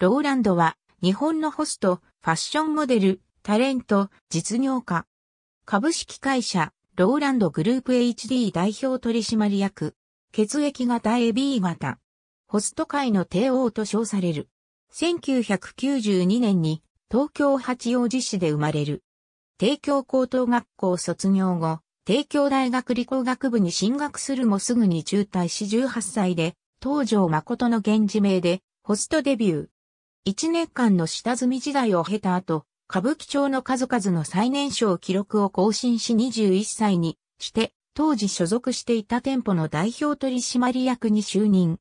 ローランドは日本のホスト、ファッションモデル、タレント、実業家。株式会社、ローランドグループ HD 代表取締役。血液型 AB 型。ホスト界の帝王と称される。1992年に東京八王子市で生まれる。帝京高等学校卒業後、帝京大学理工学部に進学するもすぐに中退し18歳で、東条誠の源氏名で、ホストデビュー。一年間の下積み時代を経た後、歌舞伎町の数々の最年少記録を更新し21歳にして、当時所属していた店舗の代表取締役に就任。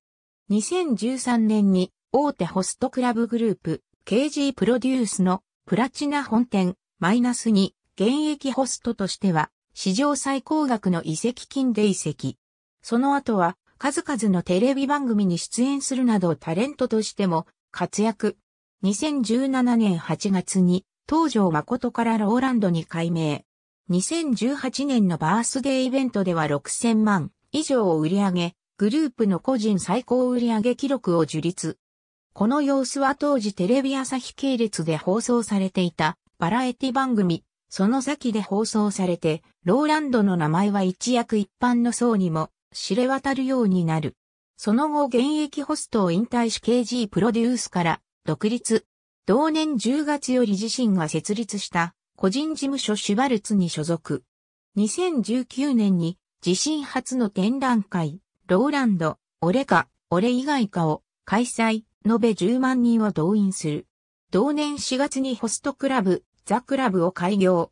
2013年に大手ホストクラブグループ KG プロデュースのプラチナ本店マイナスに現役ホストとしては史上最高額の遺跡金で遺跡。その後は数々のテレビ番組に出演するなどタレントとしても活躍。2017年8月に東条誠からローランドに改名。2018年のバースデーイベントでは6000万以上を売り上げ、グループの個人最高売上記録を樹立。この様子は当時テレビ朝日系列で放送されていたバラエティ番組、その先で放送されて、ローランドの名前は一躍一般の層にも知れ渡るようになる。その後現役ホストを引退し KG プロデュースから独立。同年10月より自身が設立した個人事務所シュバルツに所属。2019年に自身初の展覧会、ローランド、俺か、俺以外かを開催、延べ10万人を動員する。同年4月にホストクラブ、ザ・クラブを開業。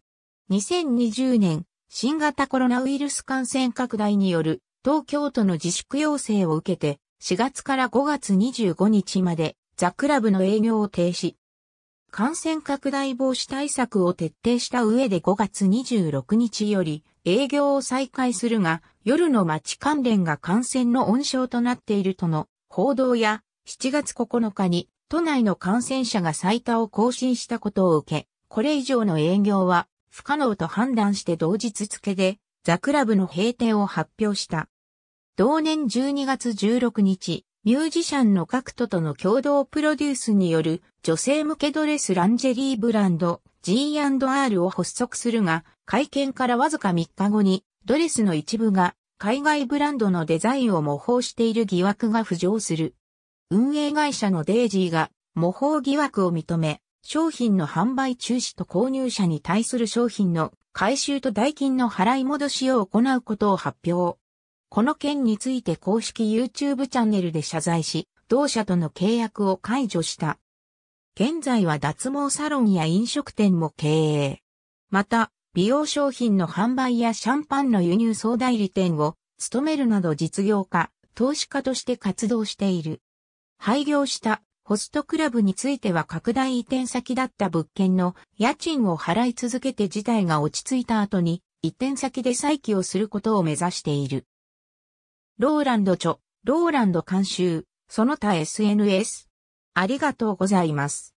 2020年、新型コロナウイルス感染拡大による東京都の自粛要請を受けて、4月から5月25日まで、ザ・クラブの営業を停止。感染拡大防止対策を徹底した上で5月26日より営業を再開するが、夜の街関連が感染の温床となっているとの報道や、7月9日に都内の感染者が最多を更新したことを受け、これ以上の営業は不可能と判断して同日付で、ザ・クラブの閉店を発表した。同年12月16日、ミュージシャンの各都との共同プロデュースによる女性向けドレスランジェリーブランド G&R を発足するが、会見からわずか3日後にドレスの一部が海外ブランドのデザインを模倣している疑惑が浮上する。運営会社のデイジーが模倣疑惑を認め、商品の販売中止と購入者に対する商品の回収と代金の払い戻しを行うことを発表。この件について公式 YouTube チャンネルで謝罪し、同社との契約を解除した。現在は脱毛サロンや飲食店も経営。また、美容商品の販売やシャンパンの輸入総代理店を務めるなど実業家、投資家として活動している。廃業したホストクラブについては拡大移転先だった物件の家賃を払い続けて事態が落ち着いた後に移転先で再起をすることを目指している。ローランド著、ローランド監修、その他 SNS。ありがとうございます。